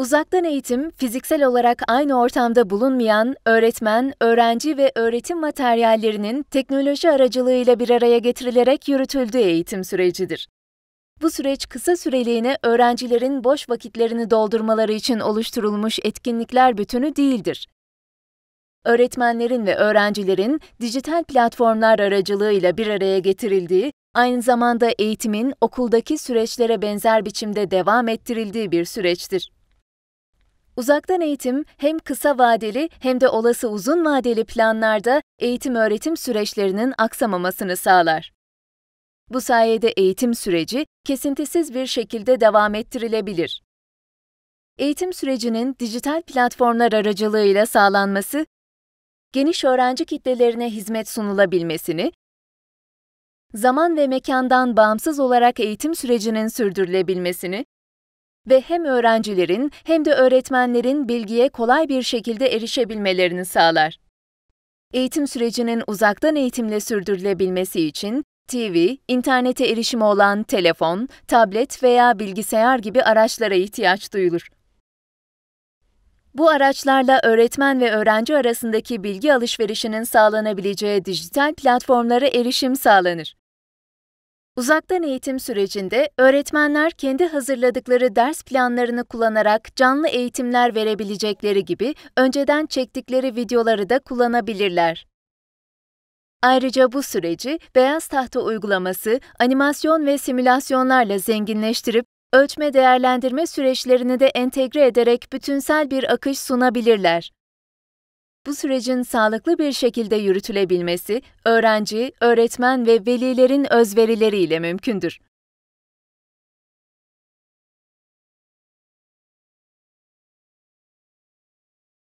Uzaktan eğitim, fiziksel olarak aynı ortamda bulunmayan öğretmen, öğrenci ve öğretim materyallerinin teknoloji aracılığıyla bir araya getirilerek yürütüldüğü eğitim sürecidir. Bu süreç kısa süreliğine öğrencilerin boş vakitlerini doldurmaları için oluşturulmuş etkinlikler bütünü değildir. Öğretmenlerin ve öğrencilerin dijital platformlar aracılığıyla bir araya getirildiği, aynı zamanda eğitimin okuldaki süreçlere benzer biçimde devam ettirildiği bir süreçtir. Uzaktan eğitim hem kısa vadeli hem de olası uzun vadeli planlarda eğitim öğretim süreçlerinin aksamamasını sağlar. Bu sayede eğitim süreci kesintisiz bir şekilde devam ettirilebilir. Eğitim sürecinin dijital platformlar aracılığıyla sağlanması, geniş öğrenci kitlelerine hizmet sunulabilmesini, zaman ve mekandan bağımsız olarak eğitim sürecinin sürdürülebilmesini, ve hem öğrencilerin hem de öğretmenlerin bilgiye kolay bir şekilde erişebilmelerini sağlar. Eğitim sürecinin uzaktan eğitimle sürdürülebilmesi için TV, internete erişimi olan telefon, tablet veya bilgisayar gibi araçlara ihtiyaç duyulur. Bu araçlarla öğretmen ve öğrenci arasındaki bilgi alışverişinin sağlanabileceği dijital platformlara erişim sağlanır. Uzaktan eğitim sürecinde öğretmenler kendi hazırladıkları ders planlarını kullanarak canlı eğitimler verebilecekleri gibi önceden çektikleri videoları da kullanabilirler. Ayrıca bu süreci beyaz tahta uygulaması, animasyon ve simülasyonlarla zenginleştirip ölçme değerlendirme süreçlerini de entegre ederek bütünsel bir akış sunabilirler. Bu sürecin sağlıklı bir şekilde yürütülebilmesi öğrenci, öğretmen ve velilerin özverileriyle mümkündür.